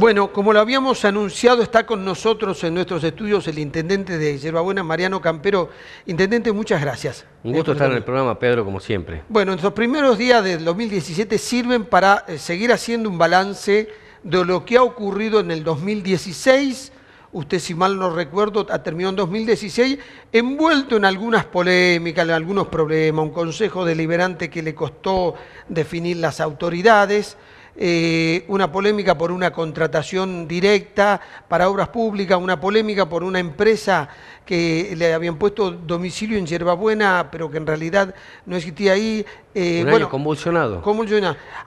Bueno, como lo habíamos anunciado, está con nosotros en nuestros estudios el intendente de Yerbabuena, Mariano Campero. Intendente, muchas gracias. Un gusto estar en el programa, Pedro, como siempre. Bueno, nuestros primeros días del 2017 sirven para eh, seguir haciendo un balance de lo que ha ocurrido en el 2016. Usted, si mal no recuerdo, terminó en 2016, envuelto en algunas polémicas, en algunos problemas, un consejo deliberante que le costó definir las autoridades. Eh, una polémica por una contratación directa para obras públicas, una polémica por una empresa que le habían puesto domicilio en Yerbabuena, pero que en realidad no existía ahí. Eh, un año convulsionado.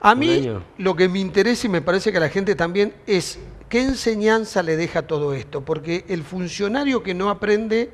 A mí lo que me interesa y me parece que a la gente también es qué enseñanza le deja todo esto, porque el funcionario que no aprende...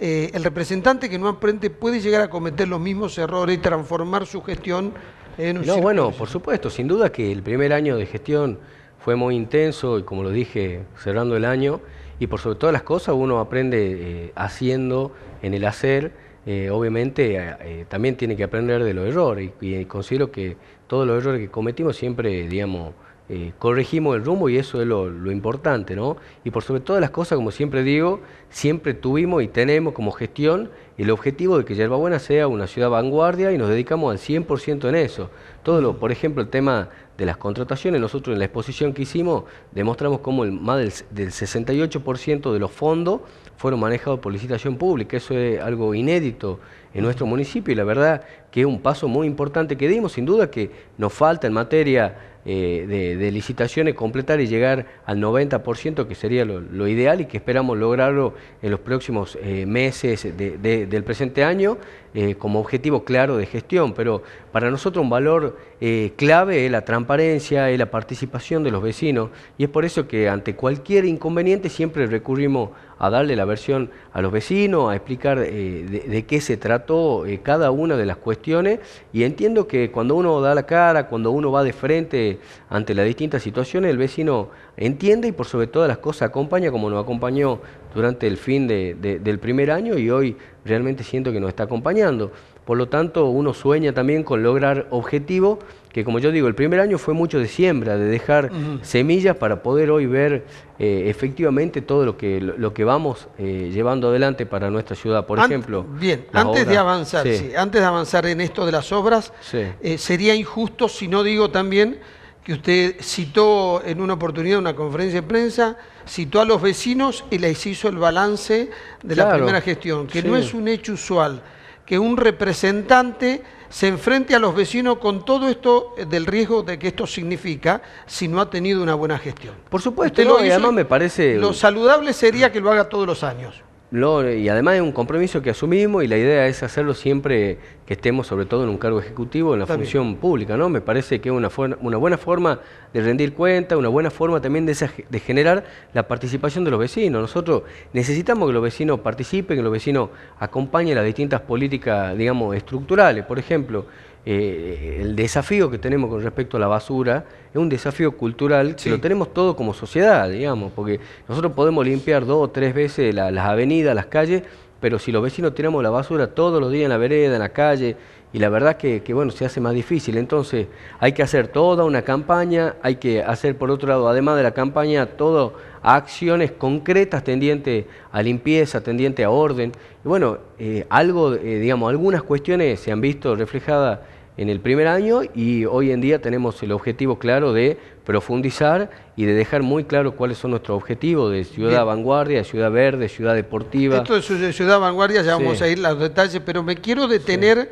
Eh, el representante que no aprende puede llegar a cometer los mismos errores y transformar su gestión eh, no, bueno, por supuesto, sin duda que el primer año de gestión fue muy intenso y como lo dije, cerrando el año, y por sobre todas las cosas uno aprende eh, haciendo, en el hacer, eh, obviamente también tiene que aprender de los errores y, considero que todos los errores que cometimos siempre, digamos, eh, corregimos el rumbo y eso es lo, importante, ¿no? Y por sobre todas las cosas, como siempre digo, siempre tuvimos y tenemos como gestión el objetivo de que Yerbabuena sea una ciudad vanguardia y nos dedicamos al 100% en eso. Todo lo, por ejemplo, el tema de las contrataciones, nosotros en la exposición que hicimos demostramos cómo el, más del, del 68% de los fondos fueron manejados por licitación pública, eso es algo inédito en nuestro municipio y la verdad que es un paso muy importante que dimos, sin duda que nos falta en materia eh, de, licitaciones, completar y llegar al 90%, que sería lo, ideal y que esperamos lograrlo en los próximos eh, meses del presente año. Eh, como objetivo claro de gestión, pero para nosotros un valor eh, clave es la transparencia, es la participación de los vecinos y es por eso que ante cualquier inconveniente siempre recurrimos a darle la versión a los vecinos, a explicar eh, de, qué se trató cada una de las cuestiones y entiendo que cuando uno da la cara, cuando uno va de frente ante las distintas situaciones, el vecino entiende y por sobre todas las cosas acompaña como nos acompañó durante el fin del primer año y hoy realmente siento que nos está acompañando. Por lo tanto, uno sueña también con lograr objetivos que, como yo digo, el primer año fue mucho de siembra, de dejar semillas para poder hoy ver eh, efectivamente todo lo que, lo, que vamos eh, llevando adelante para nuestra ciudad. Por ejemplo... Bien, antes de avanzar, antes de avanzar en esto de las obras, eh, sería injusto si no digo también que usted citó en una oportunidad, una conferencia de prensa, citó a los vecinos y les hizo el balance de la primera gestión, que no es un hecho usual, que un representante se enfrente a los vecinos con todo esto del riesgo de que esto significa si no ha tenido una buena gestión. Por supuesto, y además me parece... Lo saludable sería que lo haga todos los años. y además es un compromiso que asumimos y la idea es hacerlo siempre que estemos sobre todo en un cargo ejecutivo, en la función pública, ¿no? Me parece que es una, buena forma de rendir cuenta, una buena forma también de, generar la participación de los vecinos. Nosotros necesitamos que los vecinos participen, que los vecinos acompañen las distintas políticas, digamos, estructurales. Por ejemplo, eh, el desafío que tenemos con respecto a la basura es un desafío cultural que lo tenemos todo como sociedad, digamos, porque nosotros podemos limpiar dos o tres veces las avenidas, las calles, pero si los vecinos tiramos la basura todos los días en la vereda, en la calle, y la verdad que, que, bueno, se hace más difícil. Entonces hay que hacer toda una campaña, hay que hacer por otro lado, además de la campaña, todo acciones concretas tendientes a limpieza, tendiente a orden. Y bueno, eh, algo, eh, digamos, algunas cuestiones se han visto reflejadas en el primer año y hoy en día tenemos el objetivo claro de profundizar y de dejar muy claro cuáles son nuestros objetivos de ciudad a vanguardia, ciudad verde, ciudad deportiva. Esto de ciudad vanguardia ya vamos a ir a los detalles, pero me quiero detener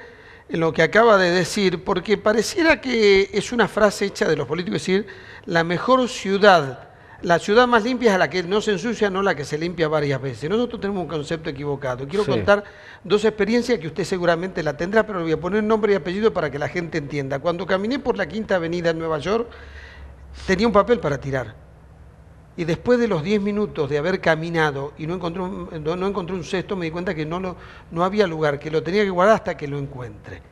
en lo que acaba de decir, porque pareciera que es una frase hecha de los políticos, es decir, la mejor ciudad la ciudad más limpia es la que no se ensucia, no la que se limpia varias veces. Nosotros tenemos un concepto equivocado. Quiero contar dos experiencias que usted seguramente la tendrá, pero le voy a poner nombre y apellido para que la gente entienda. Cuando caminé por la Quinta Avenida en Nueva York, tenía un papel para tirar. Y después de los diez minutos de haber caminado y no encontré un, no, encontré un cesto, me di cuenta que no, no había lugar, que lo tenía que guardar hasta que lo encuentre.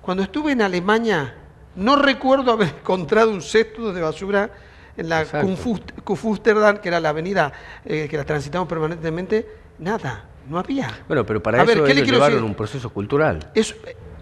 Cuando estuve en Alemania, no recuerdo haber encontrado un cesto de basura en la Kufusterdam, que era la avenida eh, que la transitamos permanentemente, nada, no había. Bueno, pero para eso un proceso cultural. Eso,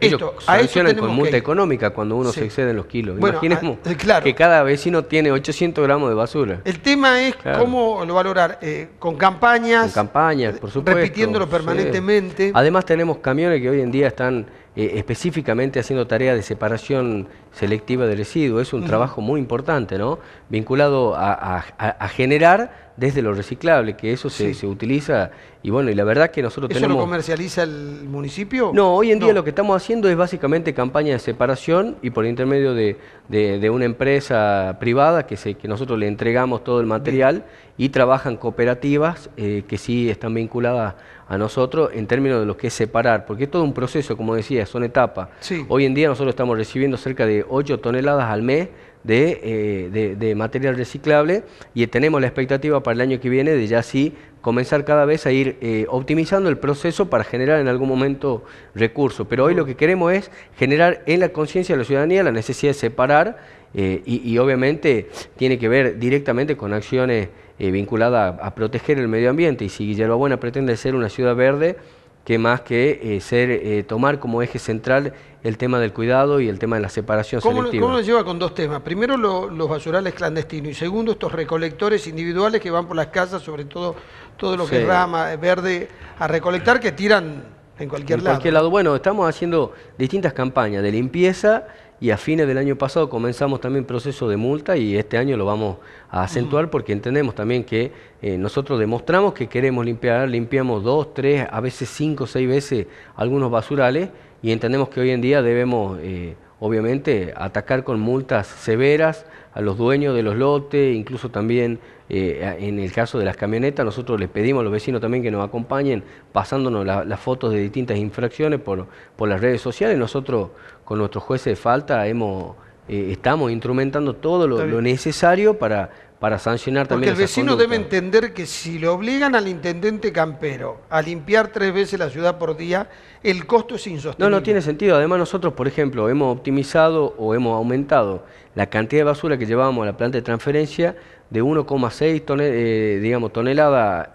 ellos esto, con multa económica cuando uno se excede en los kilos. Imaginemos ah, claro. que cada vecino tiene 800 gramos de basura. El tema es cómo lo valorar, eh, con campañas. campañas, por supuesto. Repitiéndolo permanentemente. Además tenemos camiones que hoy en día están eh, específicamente haciendo tarea de separación selectiva de residuos. Es un trabajo muy importante, ¿no? Vinculado a generar desde lo reciclable, que eso se, utiliza. Y bueno, y la verdad que nosotros tenemos... ¿Eso lo comercializa el municipio? No, hoy en día lo que estamos haciendo es básicamente campaña de separación y por intermedio de, una empresa privada que, que nosotros le entregamos todo el material y trabajan cooperativas eh, que sí están vinculadas a nosotros en términos de lo que es separar, porque es todo un proceso, como decía, son etapas. Hoy en día nosotros estamos recibiendo cerca de 8 toneladas al mes eh, de, material reciclable y tenemos la expectativa para el año que viene de ya sí comenzar cada vez a ir eh, optimizando el proceso para generar en algún momento recursos. Pero hoy lo que queremos es generar en la conciencia de la ciudadanía la necesidad de separar eh, y, obviamente tiene que ver directamente con acciones vinculadas a, proteger el medio ambiente y si Guillermo pretende ser una ciudad verde, que más que eh, ser eh, tomar como eje central el tema del cuidado y el tema de la separación ¿Cómo selectiva. ¿Cómo lleva con dos temas? Primero, los basurales clandestinos y segundo, estos recolectores individuales que van por las casas, sobre todo todo lo que rama, eh, verde, a recolectar, que tiran En cualquier lado. Bueno, estamos haciendo distintas campañas de limpieza y a fines del año pasado comenzamos también proceso de multa y este año lo vamos a acentuar porque entendemos también que eh, nosotros demostramos que queremos limpiar, limpiamos dos, tres, a veces cinco, seis veces algunos basurales y entendemos que hoy en día debemos eh, obviamente atacar con multas severas a los dueños de los lotes, incluso también eh, en el caso de las camionetas, nosotros les pedimos a los vecinos también que nos acompañen pasándonos las fotos de distintas infracciones por, por las redes sociales. Nosotros con nuestros jueces de falta hemos, eh, estamos instrumentando todo lo, necesario para, para sancionar también. Porque el vecino debe entender que si le obligan al intendente campero a limpiar tres veces la ciudad por día, el costo es insostenible. No, no tiene sentido. Además nosotros, por ejemplo, hemos optimizado o hemos aumentado la cantidad de basura que llevábamos a la planta de transferencia de 1,6 tonel eh, digamos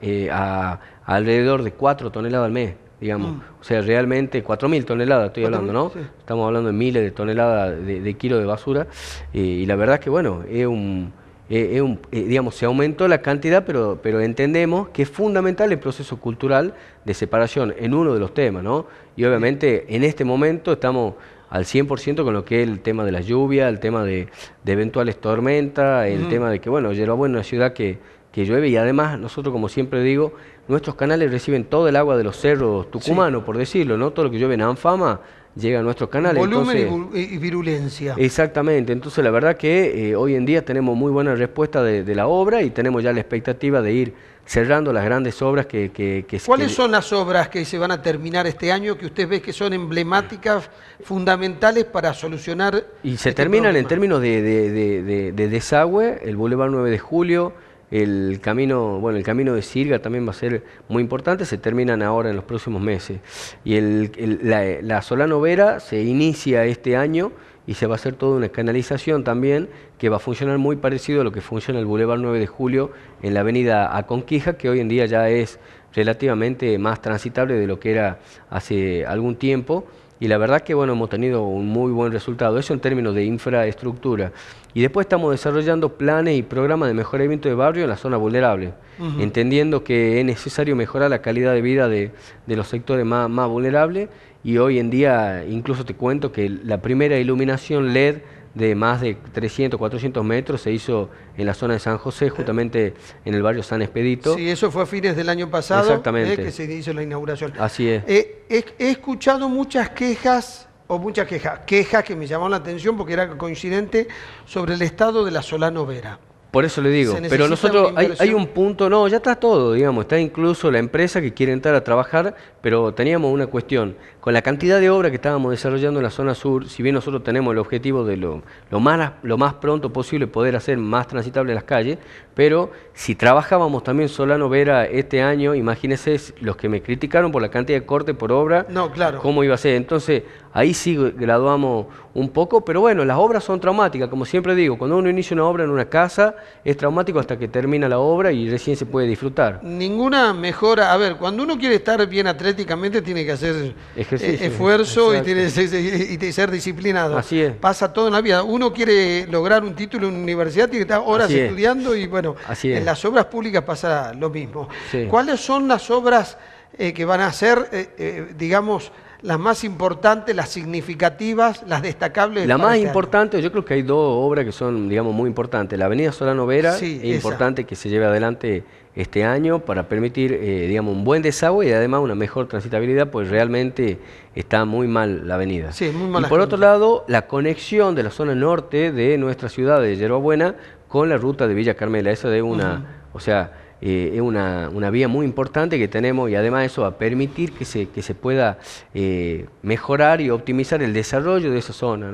eh, a alrededor de 4 toneladas al mes digamos. Mm. O sea, realmente 4.000 toneladas estoy hablando, ¿no? Estamos hablando de miles de toneladas de, kilos de basura y la verdad es que bueno, es un... Eh, digamos, se aumentó la cantidad, pero, pero entendemos que es fundamental el proceso cultural de separación en uno de los temas, ¿no? Y obviamente en este momento estamos al 100% con lo que es el tema de la lluvia, el tema de, eventuales tormentas, el tema de que, bueno, Yerba Buena es una ciudad que, que llueve y además nosotros, como siempre digo, nuestros canales reciben todo el agua de los cerros tucumanos, por decirlo, ¿no? Todo lo que llueve en Anfama llega a nuestros canales. Volumen y virulencia. Exactamente, entonces la verdad que eh, hoy en día tenemos muy buena respuesta de, la obra y tenemos ya la expectativa de ir cerrando las grandes obras que... que, ¿Cuáles son las obras que se van a terminar este año que usted ve que son emblemáticas, fundamentales para solucionar... Y se este terminan en términos de, de desagüe, el Boulevard 9 de Julio, el camino, de Sirga también va a ser muy importante, se terminan ahora en los próximos meses. Y el, la, la, Solano Vera se inicia este año y se va a hacer toda una canalización también que va a funcionar muy parecido a lo que funciona el Boulevard 9 de Julio en la avenida Aconquija, que hoy en día ya es relativamente más transitable de lo que era hace algún tiempo y la verdad que bueno, hemos tenido un muy buen resultado, eso en términos de infraestructura. Y después estamos desarrollando planes y programas de mejoramiento de barrio en la zona vulnerable, entendiendo que es necesario mejorar la calidad de vida de, los sectores más, más vulnerables y hoy en día incluso te cuento que la primera iluminación LED de más de 300, 400 metros, se hizo en la zona de San José, justamente en el barrio San Expedito. Sí, eso fue a fines del año pasado, eh, Exactamente. que se hizo la inauguración. Así es. Eh, he, he, escuchado muchas quejas, o muchas quejas, quejas que me llamaron la atención porque era coincidente, sobre el estado de la Solano Vera. Por eso le digo, pero nosotros hay, un punto, no, ya está todo, digamos, está incluso la empresa que quiere entrar a trabajar, pero teníamos una cuestión, con la cantidad de obra que estábamos desarrollando en la zona sur, si bien nosotros tenemos el objetivo de lo, lo, más, lo más pronto posible poder hacer más transitable las calles, pero si trabajábamos también Solano Vera este año, imagínense los que me criticaron por la cantidad de corte por obra, no, claro. cómo iba a ser. Entonces, Ahí sí graduamos un poco, pero bueno, las obras son traumáticas, como siempre digo, cuando uno inicia una obra en una casa, es traumático hasta que termina la obra y recién se puede disfrutar. Ninguna mejora, a ver, cuando uno quiere estar bien atléticamente tiene que hacer eh, esfuerzo y, tiene, y ser disciplinado. Así es. Pasa todo en la vida. Uno quiere lograr un título en universidad, tiene que horas estudiando y bueno, en las obras públicas pasa lo mismo. ¿Cuáles son las obras eh, que van a ser, eh, digamos, las más importantes, las significativas, las destacables. La más este importante, yo creo que hay dos obras que son, digamos, muy importantes. La Avenida Solano Vera es importante que se lleve adelante este año para permitir, eh, digamos, un buen desagüe y además una mejor transitabilidad, pues realmente está muy mal la avenida. Sí, muy mal. Y por otro lado, la conexión de la zona norte de nuestra ciudad de Yerba Buena con la ruta de Villa Carmela. Eso de una, o sea eh, es una, vía muy importante que tenemos y además eso va a permitir que se, se pueda eh, mejorar y optimizar el desarrollo de esa zona.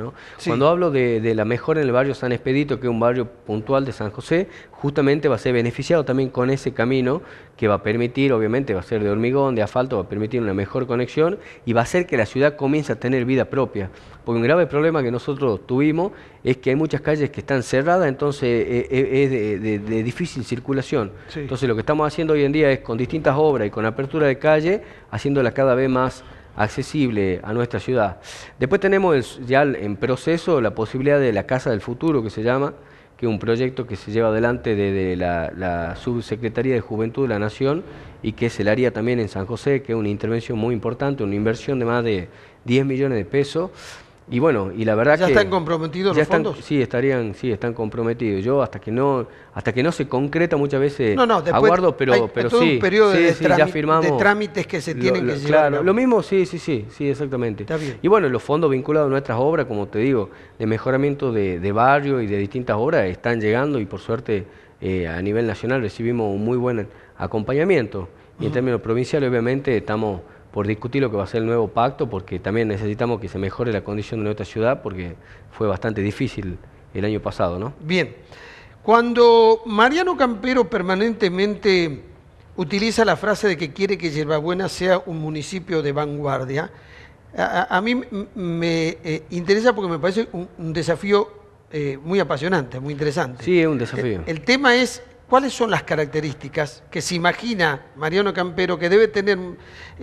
Cuando hablo de, de, la mejora en el barrio San Expedito, que es un barrio puntual de San José, justamente va a ser beneficiado también con ese camino que va a permitir, obviamente va a ser de hormigón, de asfalto, va a permitir una mejor conexión y va a hacer que la ciudad comience a tener vida propia. Porque un grave problema que nosotros tuvimos es que hay muchas calles que están cerradas, entonces eh, eh, es de, difícil circulación. Entonces lo que estamos haciendo hoy en día es con distintas obras y con apertura de calle, haciéndola cada vez más accesible a nuestra ciudad. Después tenemos ya en proceso la posibilidad de la Casa del Futuro, que se llama, que es un proyecto que se lleva adelante desde la, Subsecretaría de Juventud de la Nación y que es el área también en San José, que es una intervención muy importante, una inversión de más de 10 millones de pesos y bueno, y la verdad ¿Ya que... ¿Ya están comprometidos los fondos? sí, estarían, sí, están comprometidos. Yo hasta que no, hasta que no se concreta muchas veces aguardo, pero, pero sí. de, trámites que se tienen que llevar. Claro, lo mismo, sí, sí, sí, sí, exactamente. Y bueno, los fondos vinculados a nuestras obras, como te digo, de mejoramiento de, barrio y de distintas obras, están llegando y por suerte eh, a nivel nacional recibimos un muy buen acompañamiento. Y en términos provinciales, obviamente, estamos por discutir lo que va a ser el nuevo pacto, porque también necesitamos que se mejore la condición de nuestra ciudad, porque fue bastante difícil el año pasado, ¿no? Bien. Cuando Mariano Campero permanentemente utiliza la frase de que quiere que Yerbabuena sea un municipio de vanguardia, a, mí me eh, interesa porque me parece un, desafío eh, muy apasionante, muy interesante. Sí, es un desafío. el tema es ¿Cuáles son las características que se imagina Mariano Campero que debe tener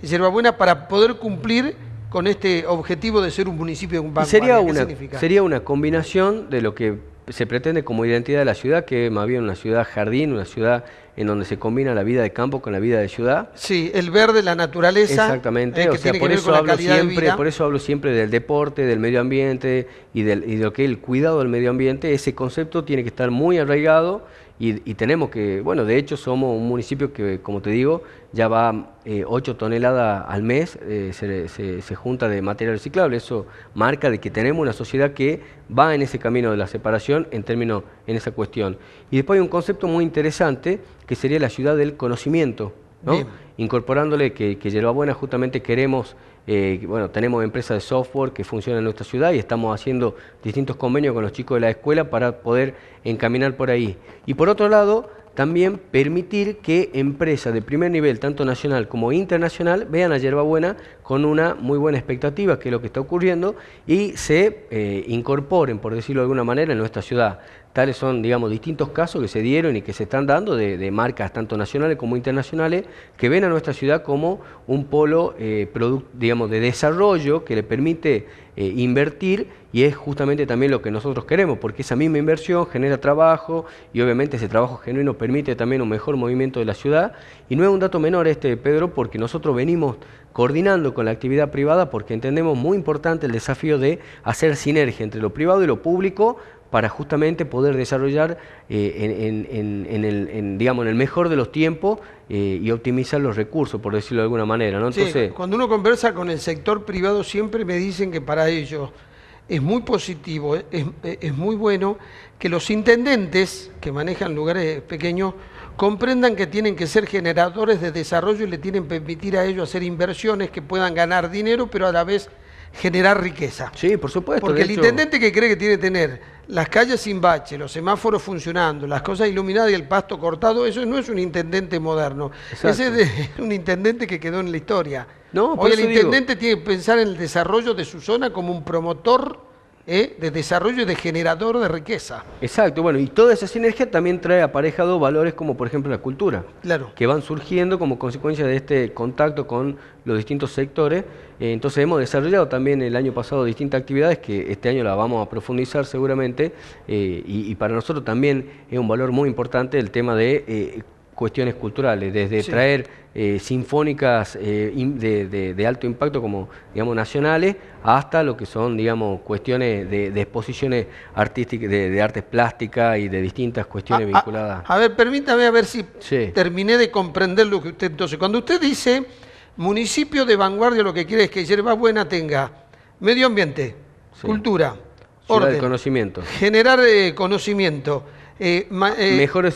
Yerbabuena para poder cumplir con este objetivo de ser un municipio de un sería una, sería una combinación de lo que se pretende como identidad de la ciudad, que es más bien una ciudad jardín, una ciudad en donde se combina la vida de campo con la vida de ciudad. Sí, el verde, la naturaleza. Exactamente, eh, o sea, por eso, hablo siempre, por eso hablo siempre del deporte, del medio ambiente y, del, y de lo que es el cuidado del medio ambiente. Ese concepto tiene que estar muy arraigado y, tenemos que, bueno, de hecho somos un municipio que, como te digo, ya va 8 eh, toneladas al mes, eh, se, junta de material reciclable, eso marca de que tenemos una sociedad que va en ese camino de la separación en términos, en esa cuestión. Y después hay un concepto muy interesante que sería la ciudad del conocimiento, ¿no? Incorporándole que, que Buena justamente queremos eh, bueno, tenemos empresas de software que funcionan en nuestra ciudad y estamos haciendo distintos convenios con los chicos de la escuela para poder encaminar por ahí. Y por otro lado, también permitir que empresas de primer nivel, tanto nacional como internacional, vean a Buena, con una muy buena expectativa, que es lo que está ocurriendo, y se eh, incorporen, por decirlo de alguna manera, en nuestra ciudad. Tales son, digamos, distintos casos que se dieron y que se están dando de, marcas tanto nacionales como internacionales que ven a nuestra ciudad como un polo, eh, digamos, de desarrollo que le permite eh, invertir y es justamente también lo que nosotros queremos, porque esa misma inversión genera trabajo y obviamente ese trabajo genuino permite también un mejor movimiento de la ciudad. Y no es un dato menor este, Pedro, porque nosotros venimos coordinando con la actividad privada porque entendemos muy importante el desafío de hacer sinergia entre lo privado y lo público para justamente poder desarrollar eh, en, el, digamos, en el mejor de los tiempos eh, y optimizar los recursos, por decirlo de alguna manera. ¿no? cuando uno conversa con el sector privado siempre me dicen que para ellos es muy positivo, es muy bueno que los intendentes que manejan lugares pequeños comprendan que tienen que ser generadores de desarrollo y le tienen que permitir a ellos hacer inversiones que puedan ganar dinero, pero a la vez generar riqueza. Sí, por supuesto. Porque el intendente que cree que tiene que tener las calles sin bache, los semáforos funcionando, las cosas iluminadas y el pasto cortado, eso no es un intendente moderno. Ese es un intendente que quedó en la historia. No, Hoy el intendente tiene que pensar en el desarrollo de su zona como un promotor ¿eh? de desarrollo y de generador de riqueza. Exacto, bueno, y toda esa sinergia también trae aparejado valores como por ejemplo la cultura, claro. que van surgiendo como consecuencia de este contacto con los distintos sectores. Eh, entonces hemos desarrollado también el año pasado distintas actividades que este año las vamos a profundizar seguramente eh, y, para nosotros también es un valor muy importante el tema de cuestiones culturales, desde traer eh, sinfónicas eh, de, alto impacto como digamos nacionales hasta lo que son digamos cuestiones de, exposiciones artísticas de, artes plásticas y de distintas cuestiones ah, ah, vinculadas. A, ver, permítame a ver si terminé de comprender lo que usted entonces. Cuando usted dice municipio de vanguardia, lo que quiere es que Yerba Buena tenga medio ambiente, cultura, orden, generar eh, conocimiento mejor el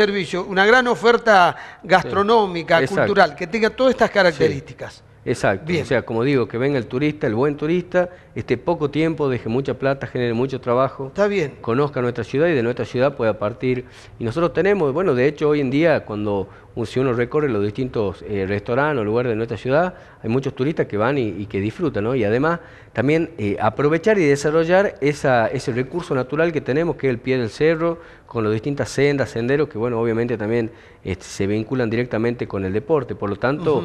servicio una gran oferta gastronómica, cultural, que tenga todas estas características. Exacto. O sea, como digo, que venga el turista, el buen turista, este poco tiempo, deje mucha plata, genere mucho trabajo. Está bien. Conozca nuestra ciudad y de nuestra ciudad pueda partir. Y nosotros tenemos, bueno, de hecho hoy en día cuando si uno recorre los distintos eh, restaurantes o lugares de nuestra ciudad, hay muchos turistas que van y, que disfrutan, ¿no? Y además también eh, aprovechar y desarrollar ese recurso natural que tenemos, que es el pie del cerro, con las distintas sendas, senderos, que bueno, obviamente también este, se vinculan directamente con el deporte. Por lo tanto,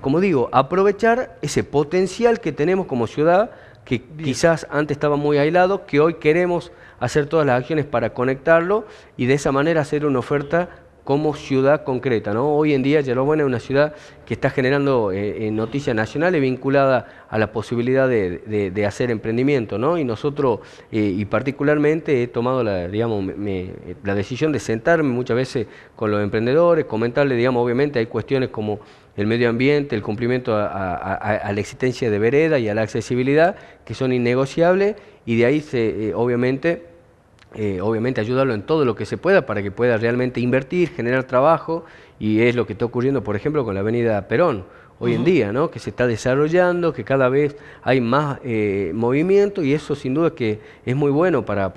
como digo, aprovechar ese potencial que tenemos como ciudad, que quizás antes estaba muy aislado, que hoy queremos hacer todas las acciones para conectarlo y de esa manera hacer una oferta como ciudad concreta. ¿no? Hoy en día Yerobuena es una ciudad que está generando eh, eh, noticias nacionales vinculadas a la posibilidad de, hacer emprendimiento. ¿no? Y nosotros, eh, y particularmente, he tomado la, digamos, la decisión de sentarme muchas veces con los emprendedores, comentarles, digamos, obviamente hay cuestiones como el medio ambiente, el cumplimiento a, la existencia de vereda y a la accesibilidad, que son innegociables, y de ahí se, obviamente eh, obviamente ayudarlo en todo lo que se pueda para que pueda realmente invertir, generar trabajo y es lo que está ocurriendo, por ejemplo, con la avenida Perón hoy en día, ¿no? que se está desarrollando, que cada vez hay más eh, movimiento y eso sin duda que es muy bueno para,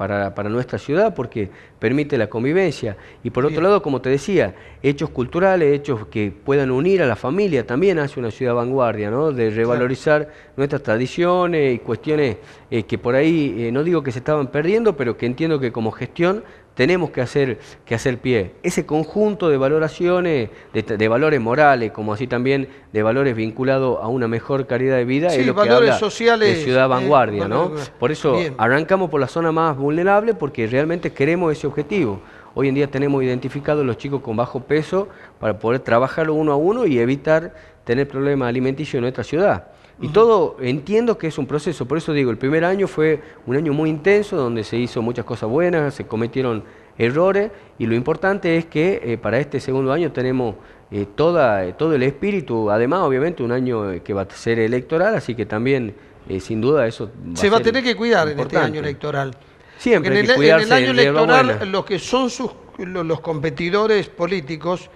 nuestra ciudad porque permite la convivencia. Y por otro lado, como te decía, hechos culturales, hechos que puedan unir a la familia, también hace una ciudad vanguardia, ¿no? de revalorizar nuestras tradiciones y cuestiones eh, que por ahí, eh, no digo que se estaban perdiendo, pero que entiendo que como gestión tenemos que hacer, que hacer pie. Ese conjunto de valoraciones, de, valores morales, como así también de valores vinculados a una mejor calidad de vida, es lo que habla de ciudad eh, vanguardia, ¿no? Por eso arrancamos por la zona más vulnerable porque realmente queremos ese objetivo. Hoy en día tenemos identificados los chicos con bajo peso para poder trabajarlo uno a uno y evitar tener problemas alimenticios en nuestra ciudad. Y todo, entiendo que es un proceso, por eso digo, el primer año fue un año muy intenso, donde se hizo muchas cosas buenas, se cometieron errores, y lo importante es que eh, para este segundo año tenemos eh, toda, eh, todo el espíritu, además obviamente un año que va a ser electoral, así que también sin duda eso... se va a tener que cuidar en este año electoral. Siempre. En hay que en el año electoral los que son los competidores políticos,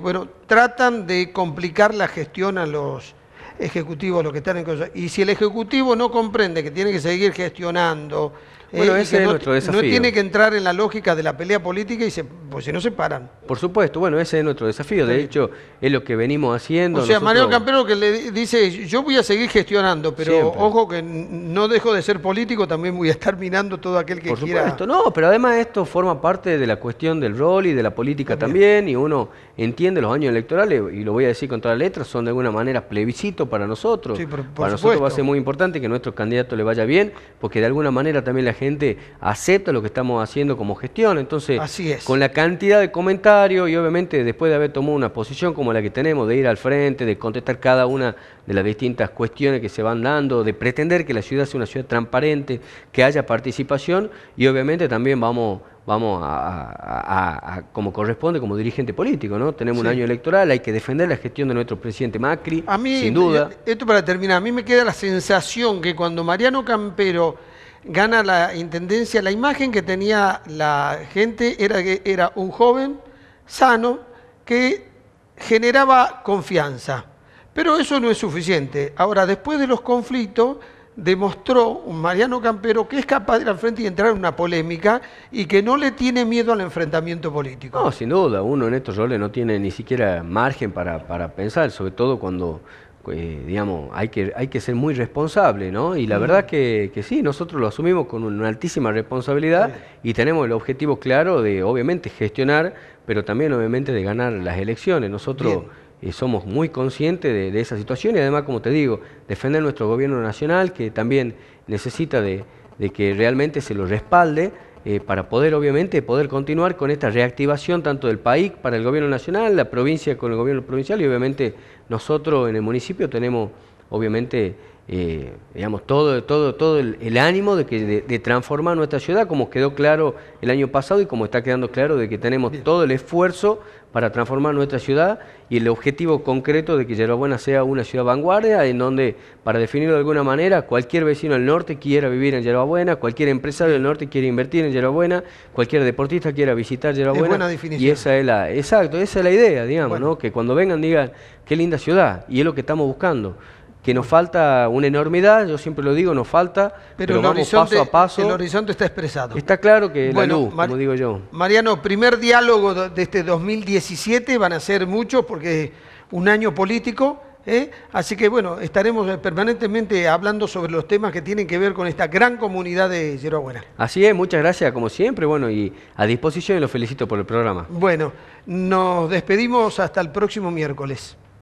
bueno, tratan de complicar la gestión a los ejecutivos los que están en... Y si el ejecutivo no comprende que tiene que seguir gestionando eh, bueno, ese es nuestro desafío. No tiene que entrar en la lógica de la pelea política y se, pues si no se paran. Por supuesto, bueno, ese es nuestro desafío. De hecho, es lo que venimos haciendo. O sea, Mario Campero que le dice, yo voy a seguir gestionando, pero ojo que no dejo de ser político, también voy a estar minando todo aquel que quiera. no, pero además esto forma parte de la cuestión del rol y de la política también. y uno entiende los años electorales, y lo voy a decir con toda la letra, son de alguna manera plebiscito para nosotros. para nosotros va a ser muy importante que nuestro candidato le vaya bien, porque de alguna manera también la gente acepta lo que estamos haciendo como gestión. Entonces, con la cantidad de comentarios y obviamente después de haber tomado una posición como la que tenemos, de ir al frente, de contestar cada una de las distintas cuestiones que se van dando, de pretender que la ciudad sea una ciudad transparente, que haya participación y obviamente también vamos vamos a, como corresponde como dirigente político, ¿no? Tenemos un año electoral, hay que defender la gestión de nuestro presidente Macri, a mí, sin duda. Eh, esto para terminar, a mí me queda la sensación que cuando Mariano Campero gana la intendencia. La imagen que tenía la gente era que era un joven sano que generaba confianza. Pero eso no es suficiente. Ahora, después de los conflictos, demostró un Mariano Campero que es capaz de ir al frente y entrar en una polémica y que no le tiene miedo al enfrentamiento político. No, sin duda, uno en estos roles no tiene ni siquiera margen para, para pensar, sobre todo cuando eh, digamos, hay que, hay que ser muy responsable, ¿no? Y la verdad que, sí, nosotros lo asumimos con una altísima responsabilidad y tenemos el objetivo claro de, obviamente, gestionar, pero también, obviamente, de ganar las elecciones. Nosotros eh, somos muy conscientes de, esa situación y, además, como te digo, defender nuestro gobierno nacional, que también necesita de que realmente se lo respalde eh, para poder, obviamente, poder continuar con esta reactivación tanto del país para el gobierno nacional, la provincia con el gobierno provincial y obviamente nosotros en el municipio tenemos, obviamente, eh, digamos, todo, todo, todo el, ánimo de, que, de, transformar nuestra ciudad, como quedó claro el año pasado y como está quedando claro de que tenemos todo el esfuerzo para transformar nuestra ciudad y el objetivo concreto de que Yerbabuena sea una ciudad vanguardia, en donde, para definirlo de alguna manera, cualquier vecino del norte quiera vivir en Yerbabuena, cualquier empresario del norte quiera invertir en Yerbabuena, cualquier deportista quiera visitar Yerbabuena. Es buena definición. Y esa es la, exacto, esa es la idea, digamos, que cuando vengan digan, qué linda ciudad, y es lo que estamos buscando que nos falta una enormidad, yo siempre lo digo, nos falta, pero, vamos paso a paso. El horizonte está expresado. Está claro que la como digo yo. Mariano, primer diálogo de este 2017, van a ser muchos porque es un año político, ¿eh? así que bueno, estaremos eh, permanentemente hablando sobre los temas que tienen que ver con esta gran comunidad de Yerba Así es, muchas gracias como siempre, bueno, y a disposición y los felicito por el programa. Bueno, nos despedimos hasta el próximo miércoles.